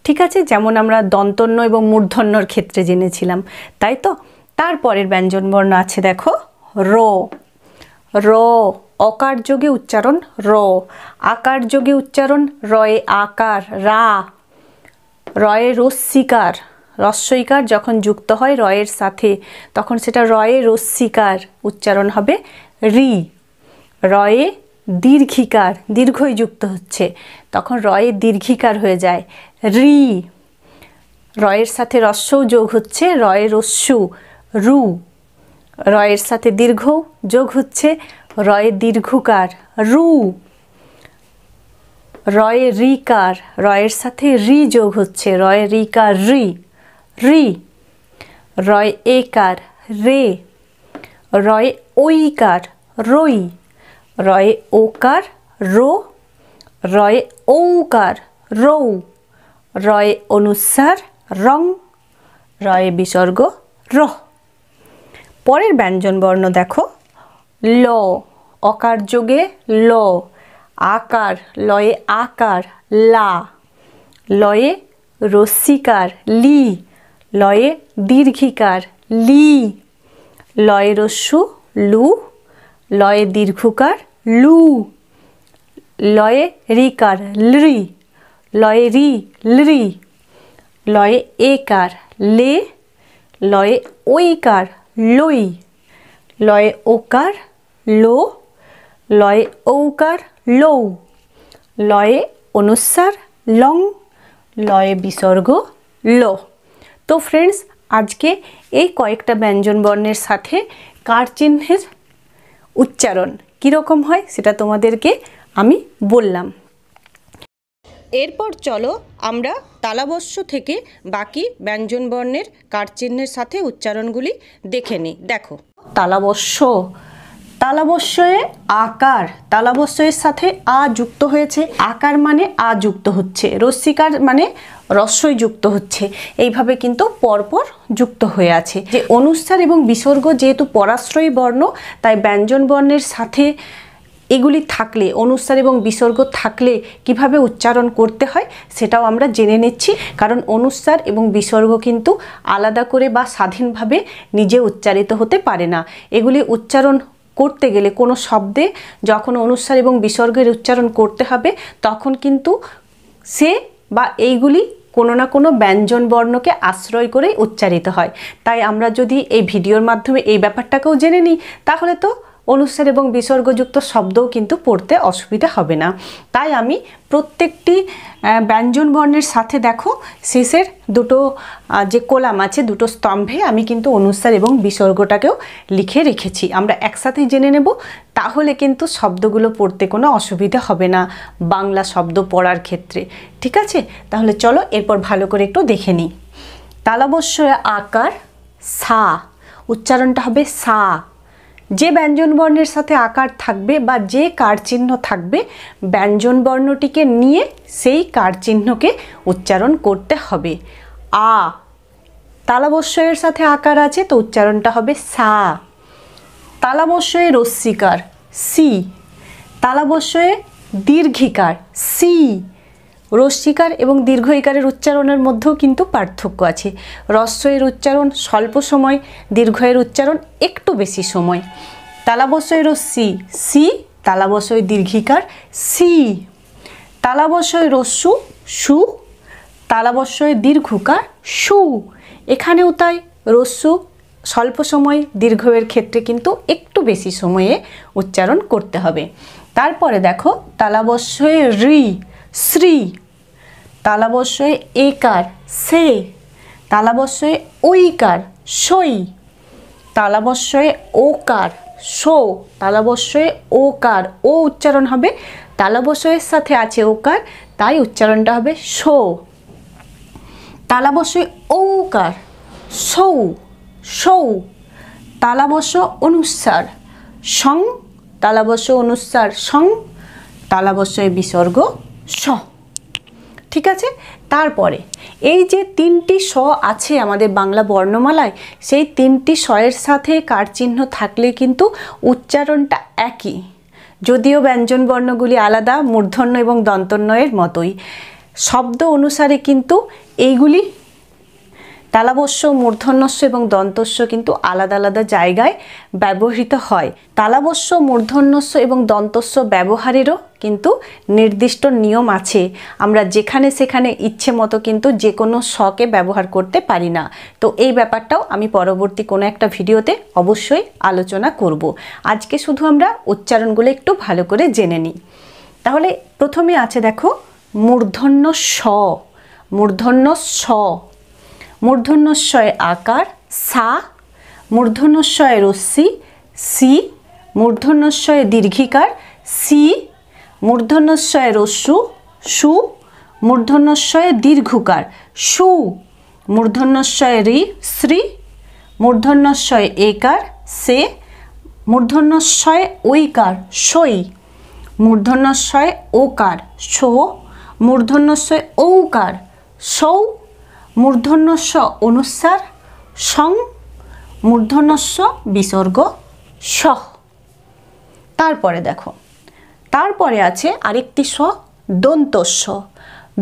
ঠিক আছে যেমন আমরা দন্তন্য এবং মূর্ধন্যর ক্ষেত্রে জেনেছিলাম তাই তো তারপরের ব্যঞ্জনবর্ণ আছে দেখো র র অকার যোগে উচ্চারণ র আকার যোগে উচ্চারণ রয়ে আকার রা রয়ে রস্মিকার রস্যইকার যখন যুক্ত হয় রয়ের সাথে তখন সেটা রয়ে রস্মিকার উচ্চারণ হবে রি রয়ে দীর্ঘিকার দীর্ঘই যুক্ত হচ্ছে তখন রয়ের দীর্ঘিকার হয়ে যায় রি রয়ের সাথে রস্যও যোগ হচ্ছে রয়ের রস্যু রু রয়ের সাথে দীর্ঘ যোগ হচ্ছে রয়ের দীর্ঘকার রু রয়ে রিকার রয়ের সাথে রি যোগ হচ্ছে রয়ে রিকার রি রি রয় একার রে রয় ঐকার রই রয়ে ওকার রো রয়ে ঔকার রৌ রয়ে অনুসার রং রয়ে বিসর্গ র পরের ব্যঞ্জন বর্ণ দেখো ল অকার যোগে ল আকার লয়ে আকার লা লয়ে রসিকার লি লয়ে দীর্ঘিকার লি লয়ে রস্যু লু লয়ে দীর্ঘকার লু লয়ে রিকার লি লয়ে রি লি লয়ে একার লে লয়ে ওইকার লই লয়ে ওকার লো লয়ে ঔকার লৌ লয়ে অনুসার লং লয়ে বিসর্গ ল তো ফ্রেন্ডস আজকে এই কয়েকটা ব্যঞ্জন বর্ণের সাথে কার চিহ্নের উচ্চারণ কীরকম হয় সেটা তোমাদেরকে আমি বললাম এরপর চলো আমরা তালাবস্য থেকে বাকি ব্যঞ্জনবর্ণের কারচিহ্নের সাথে উচ্চারণগুলি দেখে নিই দেখো তালাবস্য তালাবশ্যয়ে আকার তালাবশ্যয়ের সাথে আ যুক্ত হয়েছে আকার মানে আ যুক্ত হচ্ছে রস্যিকার মানে রস্যই যুক্ত হচ্ছে এইভাবে কিন্তু পরপর যুক্ত হয়ে আছে যে অনুস্বার এবং বিসর্গ যেহেতু পরাশ্রয়ী বর্ণ তাই ব্যঞ্জন বর্ণের সাথে এগুলি থাকলে অনুস্বার এবং বিসর্গ থাকলে কিভাবে উচ্চারণ করতে হয় সেটাও আমরা জেনে নিচ্ছি কারণ অনুস্বার এবং বিসর্গ কিন্তু আলাদা করে বা স্বাধীনভাবে নিজে উচ্চারিত হতে পারে না এগুলি উচ্চারণ করতে গেলে কোনো শব্দে যখন অনুসার এবং বিসর্গের উচ্চারণ করতে হবে তখন কিন্তু সে বা এইগুলি কোনো না কোনো ব্যঞ্জন বর্ণকে আশ্রয় করেই উচ্চারিত হয় তাই আমরা যদি এই ভিডিওর মাধ্যমে এই ব্যাপারটাকেও জেনে নিই তাহলে তো অনুচ্ছেদ এবং বিসর্গযুক্ত শব্দও কিন্তু পড়তে অসুবিধা হবে না তাই আমি প্রত্যেকটি ব্যঞ্জন বর্ণের সাথে দেখো শেষের দুটো যে কলাম আছে দুটো স্তম্ভে আমি কিন্তু অনুচ্ছেদ এবং বিসর্গটাকেও লিখে রেখেছি আমরা একসাথে জেনে নেব তাহলে কিন্তু শব্দগুলো পড়তে কোনো অসুবিধা হবে না বাংলা শব্দ পড়ার ক্ষেত্রে ঠিক আছে তাহলে চলো এরপর ভালো করে একটু দেখে নিই তালাবস্য আকার সা উচ্চারণটা হবে সা যে ব্যঞ্জনবর্ণের সাথে আকার থাকবে বা যে কারচিহ্ন থাকবে ব্যঞ্জনবর্ণটিকে নিয়ে সেই কারচিহ্নকে উচ্চারণ করতে হবে আ তালাবস্যয়ের সাথে আকার আছে তো উচ্চারণটা হবে সা তালাবস্যয়ে রস্যিকার সি তালাবস্যয়ে দীর্ঘিকার সি রস্বীকার এবং দীর্ঘ ইকারের উচ্চারণের মধ্যেও কিন্তু পার্থক্য আছে রস্য এর উচ্চারণ স্বল্প সময় দীর্ঘ এর উচ্চারণ একটু বেশি সময় তালাবসয় রশ্মি সি তালাবশয় দীর্ঘিকার সি তালাবশয় রস্যু সু তালাবসয় দীর্ঘকার সু এখানেও তাই রস্যু স্বল্প সময় দীর্ঘয়ের ক্ষেত্রে কিন্তু একটু বেশি সময়ে উচ্চারণ করতে হবে তারপরে দেখো তালাবসয় রি শ্রী তালাবশ্যয় একার সে তালাবশ্যয় ঐকার সই তালাবশ্যয়ে ওকার সো তালাবশ্যয়ে ওকার ও উচ্চারণ হবে তালাবশ্যয়ের সাথে আছে ওকার তাই উচ্চারণটা হবে সো তালাবশ্যয় ঔকার সৌ সৌ তালাবশ্য অনুসার সং তালাবশ্য অনুসার সং তালাবশ্যয় বিসর্গ স ঠিক আছে তারপরে এই যে তিনটি স আছে আমাদের বাংলা বর্ণমালায় সেই তিনটি স্বয়ের সাথে কার চিহ্ন থাকলে কিন্তু উচ্চারণটা একই যদিও ব্যঞ্জন বর্ণগুলি আলাদা মূর্ধন্য এবং এর মতোই শব্দ অনুসারে কিন্তু এইগুলি তালাবস্য মূর্ধন্যস্য এবং দন্তস্য কিন্তু আলাদা আলাদা জায়গায় ব্যবহৃত হয় তালাবস্য মূর্ধন্যস্য এবং দন্তস্য ব্যবহারেরও কিন্তু নির্দিষ্ট নিয়ম আছে আমরা যেখানে সেখানে ইচ্ছে মতো কিন্তু যে কোনো শকে ব্যবহার করতে পারি না তো এই ব্যাপারটাও আমি পরবর্তী কোনো একটা ভিডিওতে অবশ্যই আলোচনা করব। আজকে শুধু আমরা উচ্চারণগুলো একটু ভালো করে জেনে নিই তাহলে প্রথমে আছে দেখো মূর্ধন্য স মূর্ধন্য স মূর্ধন্যস্বয়ের আকার সা মূর্ধন্যস্বয়ের রশ্মি সি মূর্ধন্যস্বয়ের দীর্ঘিকার সি মূর্ধন্যস্বয়ের রস্যু সু মূর্ধন্যস্বয়ের দীর্ঘকার সু মূর্ধন্যস্বয় রি শ্রী মূর্ধন্যস্বয় একার সে মূর্ধন্যস্বয় ঐকার সই মূর্ধন্যস্বয় ওকার সো মূর্ধন্যস্বয় ঔকার সৌ মূর্ধন্যস্ব অনুসার সং মূর্ধন্যস্ব বিসর্গ সহ তারপরে দেখো তারপরে আছে আরেকটি স দন্তস্ব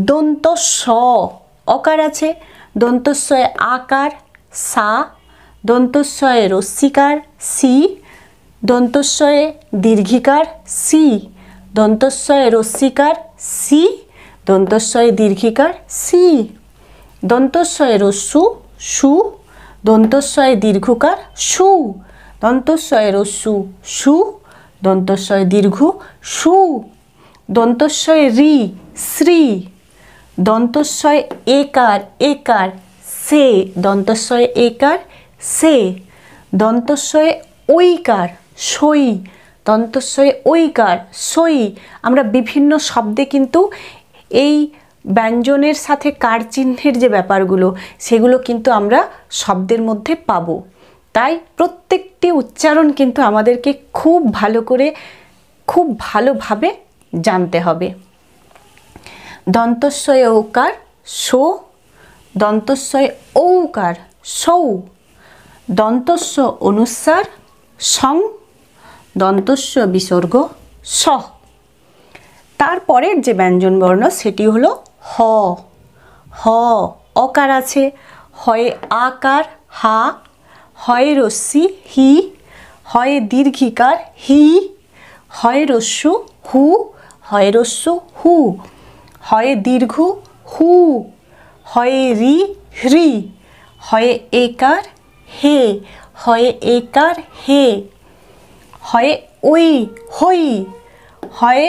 দন্তস্ব অকার আছে দন্তস্বয়ে আকার সা দন্তস্বয়ে রস্যিকার সি দন্তস্বয়ে দীর্ঘিকার সি দন্তস্বয়ে রস্যিকার সি দন্তস্বয়ে দীর্ঘিকার সি দন্তস্বয়ে রস্যু সু দন্তস্বয়ে দীর্ঘকার সু দন্তস্বয়ে রস্যু সু দন্তস্বয়ে দীর্ঘ সু দন্তস্বয়ে রি শ্রী দন্তস্বয় একার একার সে দন্তস্বয় একার সে দন্তস্বয়ে ঐকার সই দন্তস্বয়ে ঐকার সই আমরা বিভিন্ন শব্দে কিন্তু এই ব্যঞ্জনের সাথে কার চিহ্নের যে ব্যাপারগুলো সেগুলো কিন্তু আমরা শব্দের মধ্যে পাব তাই প্রত্যেকটি উচ্চারণ কিন্তু আমাদেরকে খুব ভালো করে খুব ভালোভাবে জানতে হবে দন্তস্বয় ঔকার সো দন্তস্বয় ঔকার সৌ দন্তস্ব অনুসার সং দন্তস্ব বিসর্গ স তারপরের যে ব্যঞ্জন বর্ণ সেটি হলো হ হ অকার আছে হয় আকার হা হয় রস্যি হি হয় দীর্ঘিকার হি হয় রস্য হু হয় রস্য হু হয় দীর্ঘ হু হয় রি হ্রি হয় একার হে হয় একার হে হয় ওই হই হয়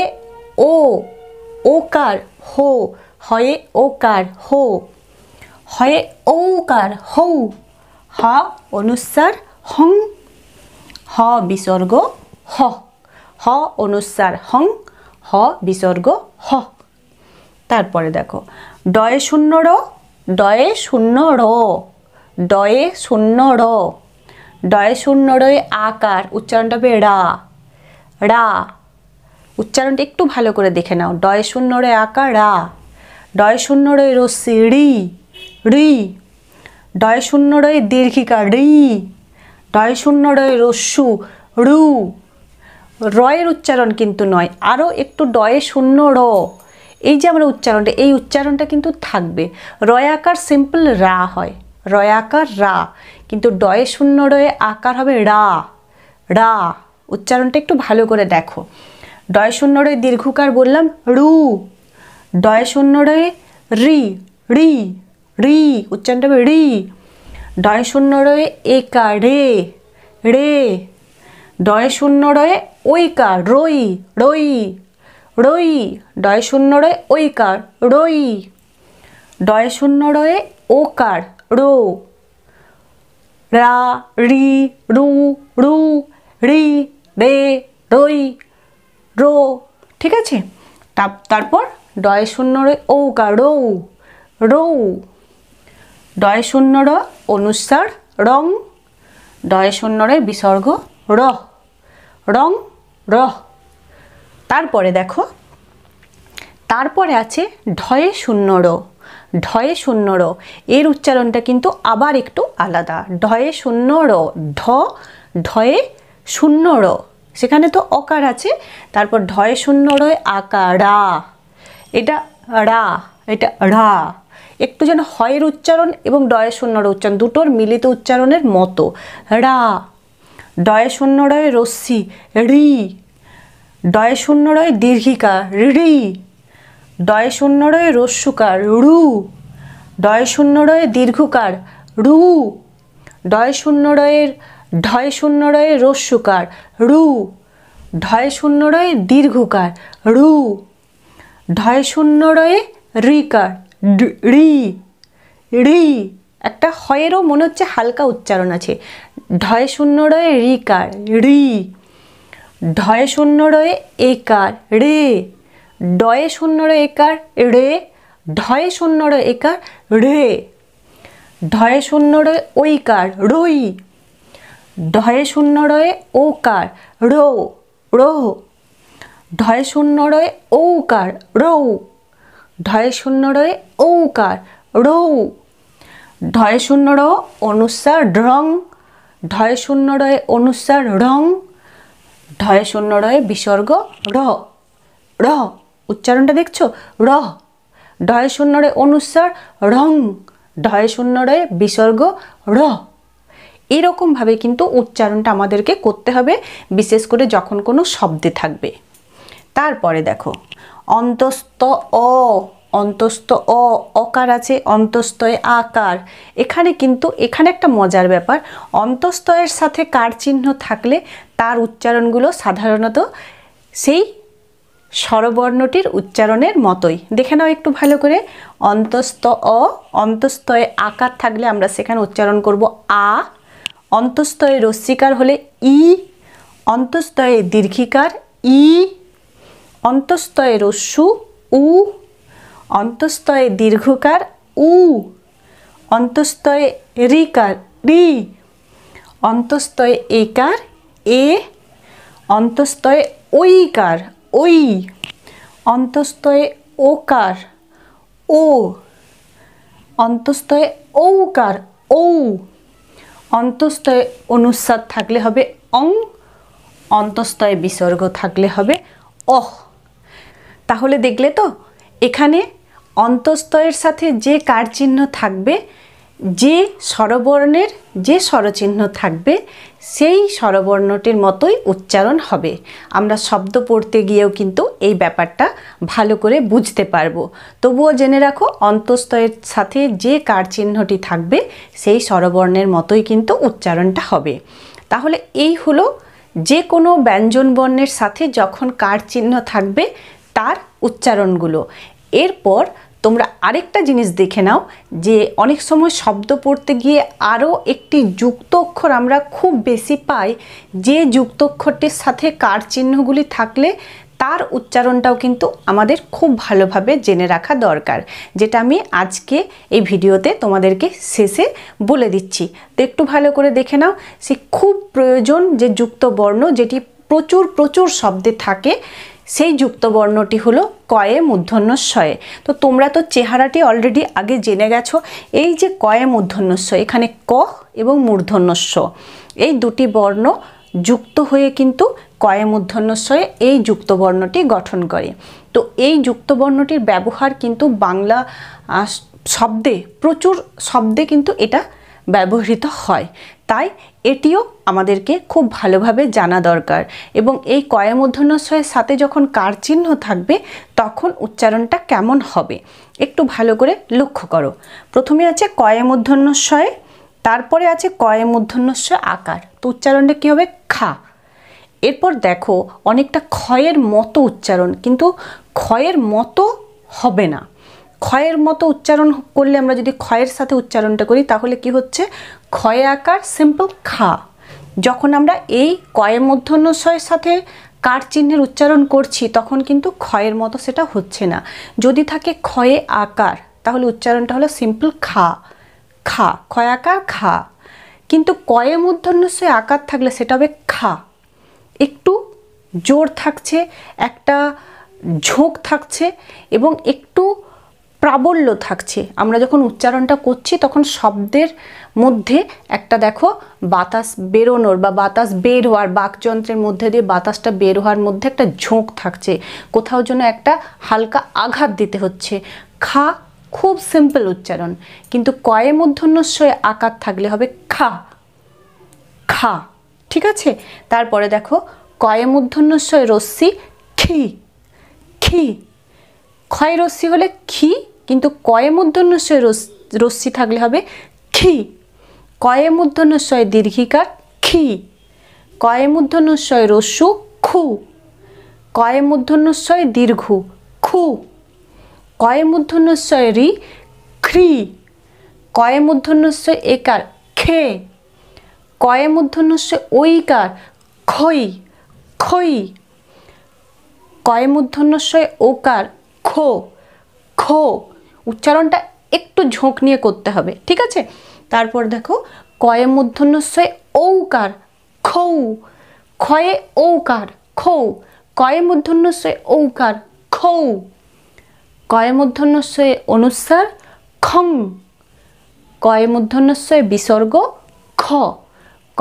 ও ওকার হো হয়ে ওকার হো হয়ে ঔকার হৌ হ অনুসার হং হ বিসর্গ হ হ অনুসার হং হ বিসর্গ হ তারপরে দেখো ডয়ে শূন্য র ডয়ে শূন্য র ডয়ে শূন্য র ডয়ে শূন্য রয়ে আকার উচ্চারণটা হবে রা রা উচ্চারণটা একটু ভালো করে দেখে নাও ডয়ে শূন্য রে আকার রা ডয় শূন্য রয়ে রস্যি রি রি ডয় শূন্য রয় দীর্ঘিকা রি ডয় শূন্য রয় রস্যু রু রয়ের উচ্চারণ কিন্তু নয় আরও একটু ডয়ে শূন্য র এই যে আমরা উচ্চারণটা এই উচ্চারণটা কিন্তু থাকবে রয় আকার সিম্পল রা হয় রয় আকার রা কিন্তু ডয়ে শূন্য রয়ে আকার হবে রা রা উচ্চারণটা একটু ভালো করে দেখো ডয় শূন্য রয়ে দীর্ঘকার বললাম রু ডয় শূন্য রে রি রি রি উচ্চারণটা হবে রি ডয় শূন্য রয়ে একা রে রে ডয় শূন্য রয়ে ওইকা রই রই রই ডয় শূন্য রয়ে ওইকার রই ডয় শূন্য রয়ে ওকার রো রা রি রু রু রি রে রই রো ঠিক আছে তারপর ডয় শূন্য কা রৌ রৌ ডয় শূন্য র অনুসার রং ডয় শূন্য রে বিসর্গ র রং র তারপরে দেখো তারপরে আছে ঢয়ে শূন্য র ঢয়ে শূন্য র এর উচ্চারণটা কিন্তু আবার একটু আলাদা ঢয়ে শূন্য র ঢ ঢয়ে শূন্য র সেখানে তো অকার আছে তারপর ঢয়ে শূন্য রয় আকারা এটা রা এটা রা একটু যেন হয়ের উচ্চারণ এবং ডয়ের শূন্যর উচ্চারণ দুটোর মিলিত উচ্চারণের মতো রা ডয়ে শূন্য রয়ে রশ্মি রি ডয়ে শূন্য রয়ে দীর্ঘিকা রি ডয়ে শূন্য রয়ে রস্যুকার রু ডয়ে শূন্য রয়ে দীর্ঘকার রু ডয় শূন্য রয়ের ঢয়ে শূন্য রয়ে রস্যুকার রু ঢয়ে শূন্য রয়ে দীর্ঘকার রু ঢয় শূন্য রয়ে রিকার রি রি একটা হয়েরও মনে হচ্ছে হালকা উচ্চারণ আছে ঢয় শূন্য রয়ে রিকার রি ঢয় শূন্য রয়ে একার রে ডয়ে শূন্য রয়ে একার রে ঢয়ে শূন্য রয়ে একার রে ঢয়ে শূন্য রয়ে ওইকার রই ঢয়ে শূন্য রয়ে ওকার রো রোহ ঢয় শূন্য রয়ে ঔকার রৌ ঢয় শূন্য রয়ে ঔকার রৌ ঢয় শূন্য র অনুসার ঢ্রং ঢয় শূন্য রয়ে অনুসার ঢং ঢয় শূন্য রয়ে বিসর্গ র র উচ্চারণটা দেখছো র ঢয় শূন্য রে অনুসার রং ঢয় শূন্য রে বিসর্গ র এরকমভাবে কিন্তু উচ্চারণটা আমাদেরকে করতে হবে বিশেষ করে যখন কোনো শব্দে থাকবে তারপরে দেখো অন্তস্থ অ অন্তস্থ অ অকার আছে অন্তস্তয় আকার এখানে কিন্তু এখানে একটা মজার ব্যাপার অন্তস্থয়ের সাথে কার চিহ্ন থাকলে তার উচ্চারণগুলো সাধারণত সেই স্বরবর্ণটির উচ্চারণের মতোই দেখে নাও একটু ভালো করে অন্তস্ত অ অন্তস্তয় আকার থাকলে আমরা সেখানে উচ্চারণ করব আ অন্তস্থয়ে রশ্মিকার হলে ই অন্তস্তয়ে দীর্ঘিকার ই অন্তস্তয়ে রস্যু উ অন্তস্তয়ে দীর্ঘকার উ অন্তস্তয়ে রিকার রি অন্তস্তয়ে একার এ অন্তস্তয়ে ঐকার ঐ অন্তস্তয়ে ওকার ও অন্তস্তয়ে ঔকার ঔ অন্তস্তয়ে অনুস্বাদ থাকলে হবে অং অন্তস্তয়ে বিসর্গ থাকলে হবে অহ তাহলে দেখলে তো এখানে অন্তস্তয়ের সাথে যে কার চিহ্ন থাকবে যে স্বরবর্ণের যে স্বরচিহ্ন থাকবে সেই স্বরবর্ণটির মতোই উচ্চারণ হবে আমরা শব্দ পড়তে গিয়েও কিন্তু এই ব্যাপারটা ভালো করে বুঝতে পারবো তবুও জেনে রাখো অন্তস্তয়ের সাথে যে কার চিহ্নটি থাকবে সেই স্বরবর্ণের মতোই কিন্তু উচ্চারণটা হবে তাহলে এই হলো যে কোনো ব্যঞ্জন বর্ণের সাথে যখন কার চিহ্ন থাকবে তার উচ্চারণগুলো এরপর তোমরা আরেকটা জিনিস দেখে নাও যে অনেক সময় শব্দ পড়তে গিয়ে আরও একটি যুক্ত অক্ষর আমরা খুব বেশি পাই যে যুক্ত অক্ষরটির সাথে কার চিহ্নগুলি থাকলে তার উচ্চারণটাও কিন্তু আমাদের খুব ভালোভাবে জেনে রাখা দরকার যেটা আমি আজকে এই ভিডিওতে তোমাদেরকে শেষে বলে দিচ্ছি তো একটু ভালো করে দেখে নাও সে খুব প্রয়োজন যে যুক্ত বর্ণ যেটি প্রচুর প্রচুর শব্দে থাকে সেই যুক্ত বর্ণটি হলো কয়ে মূর্ধন্যস্বয়ে তো তোমরা তো চেহারাটি অলরেডি আগে জেনে গেছো এই যে কয়ে মূর্ধন্যস্ব এখানে ক এবং মূর্ধন্যস্ব এই দুটি বর্ণ যুক্ত হয়ে কিন্তু কয়ে মূর্ধন্যস্বয়ে এই যুক্ত বর্ণটি গঠন করে তো এই যুক্ত বর্ণটির ব্যবহার কিন্তু বাংলা শব্দে প্রচুর শব্দে কিন্তু এটা ব্যবহৃত হয় তাই এটিও আমাদেরকে খুব ভালোভাবে জানা দরকার এবং এই কয়া মধ্যনস্বয়ের সাথে যখন কার চিহ্ন থাকবে তখন উচ্চারণটা কেমন হবে একটু ভালো করে লক্ষ্য করো প্রথমে আছে কয়া মধ্যনস্বয়ে তারপরে আছে কয়া মধ্যনস্য আকার তো উচ্চারণটা কী হবে খা এরপর দেখো অনেকটা ক্ষয়ের মতো উচ্চারণ কিন্তু ক্ষয়ের মতো হবে না ক্ষয়ের মতো উচ্চারণ করলে আমরা যদি ক্ষয়ের সাথে উচ্চারণটা করি তাহলে কি হচ্ছে ক্ষয় আকার সিম্পল খা যখন আমরা এই কয়ে মধ্যন্যশয়ের সাথে কার চিহ্নের উচ্চারণ করছি তখন কিন্তু ক্ষয়ের মতো সেটা হচ্ছে না যদি থাকে ক্ষয়ে আকার তাহলে উচ্চারণটা হলো সিম্পল খা খা ক্ষয় আকার খা কিন্তু কয়ে মধ্যন্যস্য আকার থাকলে সেটা হবে খা একটু জোর থাকছে একটা ঝোঁক থাকছে এবং একটু প্রাবল্য থাকছে আমরা যখন উচ্চারণটা করছি তখন শব্দের মধ্যে একটা দেখো বাতাস বেরোনোর বা বাতাস বের হওয়ার বাকযন্ত্রের মধ্যে দিয়ে বাতাসটা বের হওয়ার মধ্যে একটা ঝোঁক থাকছে কোথাও যেন একটা হালকা আঘাত দিতে হচ্ছে খা খুব সিম্পল উচ্চারণ কিন্তু কয়ে মধ্যন্যস্বয়ে আকার থাকলে হবে খা খা ঠিক আছে তারপরে দেখো কয়ে মধ্যন্যস্বয় রশ্মি খি খি ক্ষয় রশ্মি হলে খি কিন্তু কয়ে মধ্যন্যস্বয় রশ্মি থাকলে হবে খি কয়ে মধ্যন্যস্বয় দীর্ঘিকা খি কয়ে মধ্যন্যস্বয় রস্যু খু কয়ে মধ্যন্যস্বয় দীর্ঘ খু কয়ে মধ্যন্যস্বয় রি খ্রি কয়ে মধ্যন্যস্বয় একার খে কয়ে মধ্যন্যস্বয় ঐকার খই খই কয়ে মধ্যন্যস্বয় ওকার খো খো উচ্চারণটা একটু ঝোঁক নিয়ে করতে হবে ঠিক আছে তারপর দেখো কয়ে সয়ে ঔকার খৌ ক্ষয়ে ঔকার খৌ কয়ে সয়ে ঔকার খৌ কয়ে সয়ে অনুস্বার খং কয়ে সয়ে বিসর্গ খ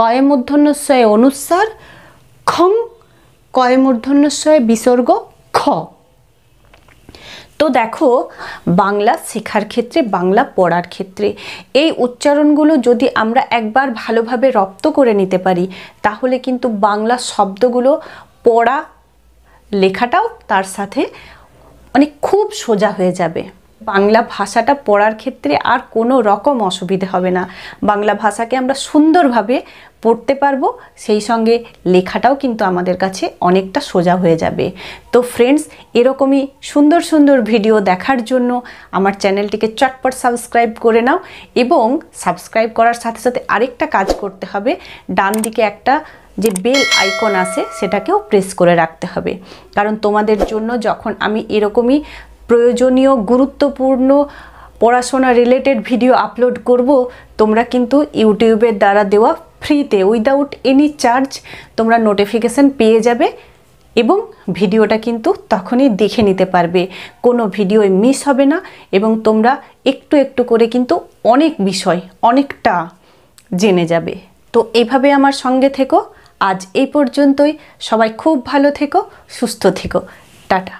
কয়ে সয়ে অনুস্বার খং কয়ে সয়ে বিসর্গ খ তো দেখো বাংলা শেখার ক্ষেত্রে বাংলা পড়ার ক্ষেত্রে এই উচ্চারণগুলো যদি আমরা একবার ভালোভাবে রপ্ত করে নিতে পারি তাহলে কিন্তু বাংলা শব্দগুলো পড়া লেখাটাও তার সাথে মানে খুব সোজা হয়ে যাবে বাংলা ভাষাটা পড়ার ক্ষেত্রে আর কোনো রকম অসুবিধে হবে না বাংলা ভাষাকে আমরা সুন্দরভাবে পড়তে পারবো সেই সঙ্গে লেখাটাও কিন্তু আমাদের কাছে অনেকটা সোজা হয়ে যাবে তো ফ্রেন্ডস এরকমই সুন্দর সুন্দর ভিডিও দেখার জন্য আমার চ্যানেলটিকে চটপট সাবস্ক্রাইব করে নাও এবং সাবস্ক্রাইব করার সাথে সাথে আরেকটা কাজ করতে হবে ডান দিকে একটা যে বেল আইকন আছে সেটাকেও প্রেস করে রাখতে হবে কারণ তোমাদের জন্য যখন আমি এরকমই প্রয়োজনীয় গুরুত্বপূর্ণ পড়াশোনা রিলেটেড ভিডিও আপলোড করব তোমরা কিন্তু ইউটিউবের দ্বারা দেওয়া ফ্রিতে উইদাউট এনি চার্জ তোমরা নোটিফিকেশান পেয়ে যাবে এবং ভিডিওটা কিন্তু তখনই দেখে নিতে পারবে কোনো ভিডিও মিস হবে না এবং তোমরা একটু একটু করে কিন্তু অনেক বিষয় অনেকটা জেনে যাবে তো এভাবে আমার সঙ্গে থেকো আজ এই পর্যন্তই সবাই খুব ভালো থেকো সুস্থ থেকো টাটা